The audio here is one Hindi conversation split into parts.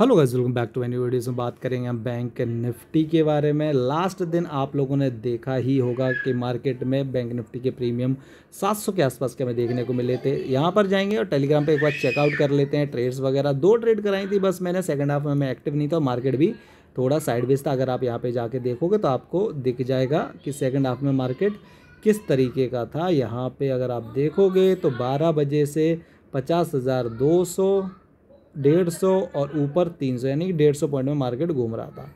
hello guys welcome back to any videos में बात करेंगे हम बैंक निफ्टी के बारे में लास्ट दिन आप लोगों ने देखा ही होगा कि मार्केट में बैंक निफ्टी के प्रीमियम 700 के आसपास के हमें देखने को मिले थे यहाँ पर जाएंगे और टेलीग्राम पे एक बार चेकआउट कर लेते हैं ट्रेड्स वगैरह दो ट्रेड कराई थी बस मैंने सेकेंड हाफ में मैं एक्टिव नहीं था मार्केट भी थोड़ा बेस था अगर आप यहाँ पर जाके देखोगे तो आपको दिख जाएगा कि सेकेंड हाफ में मार्केट किस तरीके का था यहाँ पर अगर आप देखोगे तो बारह बजे से पचास डेढ़ सौ और ऊपर तीन सौ यानी कि डेढ़ सौ पॉइंट में मार्केट घूम रहा था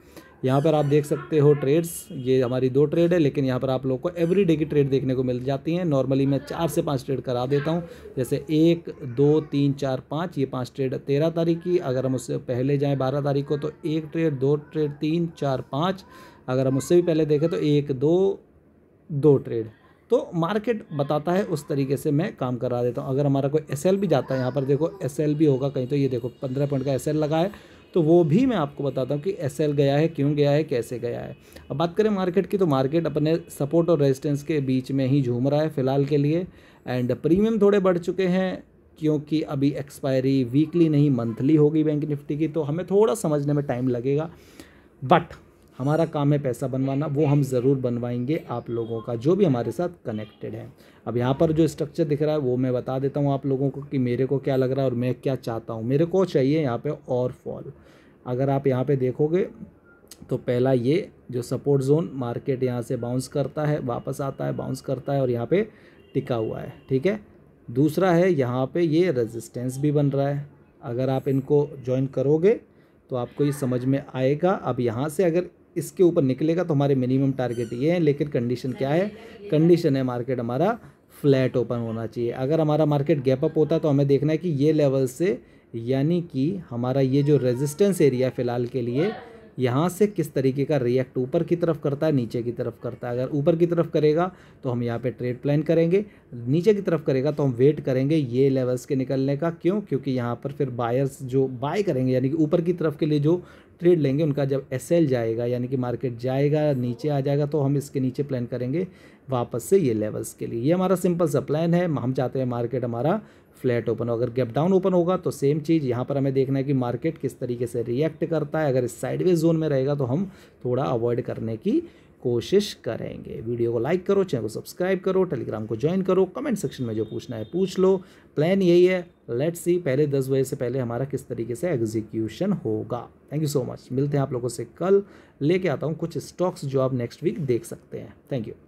यहाँ पर आप देख सकते हो ट्रेड्स ये हमारी दो ट्रेड है लेकिन यहाँ पर आप लोग को एवरी डे की ट्रेड देखने को मिल जाती हैं नॉर्मली मैं चार से पाँच ट्रेड करा देता हूँ जैसे एक दो तीन चार पाँच ये पाँच ट्रेड तेरह तारीख की अगर हम उससे पहले जाएँ बारह तारीख को तो एक ट्रेड दो ट्रेड तीन चार पाँच अगर हम उससे भी पहले देखें तो एक दो दो ट्रेड तो मार्केट बताता है उस तरीके से मैं काम करा देता हूँ अगर हमारा कोई एस भी जाता है यहाँ पर देखो एस भी होगा कहीं तो ये देखो पंद्रह पॉइंट का एस लगा है तो वो भी मैं आपको बताता हूँ कि एस गया है क्यों गया है कैसे गया है अब बात करें मार्केट की तो मार्केट अपने सपोर्ट और रेजिस्टेंस के बीच में ही झूम रहा है फ़िलहाल के लिए एंड प्रीमियम थोड़े बढ़ चुके हैं क्योंकि अभी एक्सपायरी वीकली नहीं मंथली होगी बैंक निफ्टी की तो हमें थोड़ा समझने में टाइम लगेगा बट हमारा काम है पैसा बनवाना वो हम ज़रूर बनवाएंगे आप लोगों का जो भी हमारे साथ कनेक्टेड है अब यहाँ पर जो स्ट्रक्चर दिख रहा है वो मैं बता देता हूँ आप लोगों को कि मेरे को क्या लग रहा है और मैं क्या चाहता हूँ मेरे को चाहिए यहाँ पर और फॉल अगर आप यहाँ पर देखोगे तो पहला ये जो सपोर्ट जोन मार्केट यहाँ से बाउंस करता है वापस आता है बाउंस करता है और यहाँ पर टिका हुआ है ठीक है दूसरा है यहाँ पे ये रेजिस्टेंस भी बन रहा है अगर आप इनको ज्वाइन करोगे तो आपको ये समझ में आएगा अब यहाँ से अगर इसके ऊपर निकलेगा तो हमारे मिनिमम टारगेट ये है लेकिन कंडीशन क्या है कंडीशन है मार्केट हमारा फ्लैट ओपन होना चाहिए अगर हमारा मार्केट गैप अप होता तो हमें देखना है कि ये लेवल से यानी कि हमारा ये जो रेजिस्टेंस एरिया फ़िलहाल के लिए यहाँ से किस तरीके का रिएक्ट ऊपर की तरफ करता है नीचे की तरफ करता है अगर ऊपर की तरफ करेगा तो हम यहाँ पे ट्रेड प्लान करेंगे नीचे की तरफ करेगा तो हम वेट करेंगे ये लेवल्स के निकलने का क्यों क्योंकि यहाँ पर फिर बायर्स जो बाय करेंगे यानी कि ऊपर की तरफ के लिए जो ट्रेड लेंगे उनका जब एस जाएगा यानी कि मार्केट जाएगा नीचे आ जाएगा तो हम इसके नीचे प्लान करेंगे वापस से ये लेवल्स के लिए ये हमारा सिंपल सा प्लान है हम चाहते हैं मार्केट हमारा फ्लैट ओपन हो अगर गैप डाउन ओपन होगा तो सेम चीज़ यहाँ पर हमें देखना है कि मार्केट किस तरीके से रिएक्ट करता है अगर साइडवेज जोन में रहेगा तो हम थोड़ा अवॉइड करने की कोशिश करेंगे वीडियो को लाइक करो चैनल को सब्सक्राइब करो टेलीग्राम को ज्वाइन करो कमेंट सेक्शन में जो पूछना है पूछ लो प्लान यही है लेट्स सी पहले दस बजे से पहले हमारा किस तरीके से एग्जीक्यूशन होगा थैंक यू सो मच मिलते हैं आप लोगों से कल लेके आता हूँ कुछ स्टॉक्स जो आप नेक्स्ट वीक देख सकते हैं थैंक यू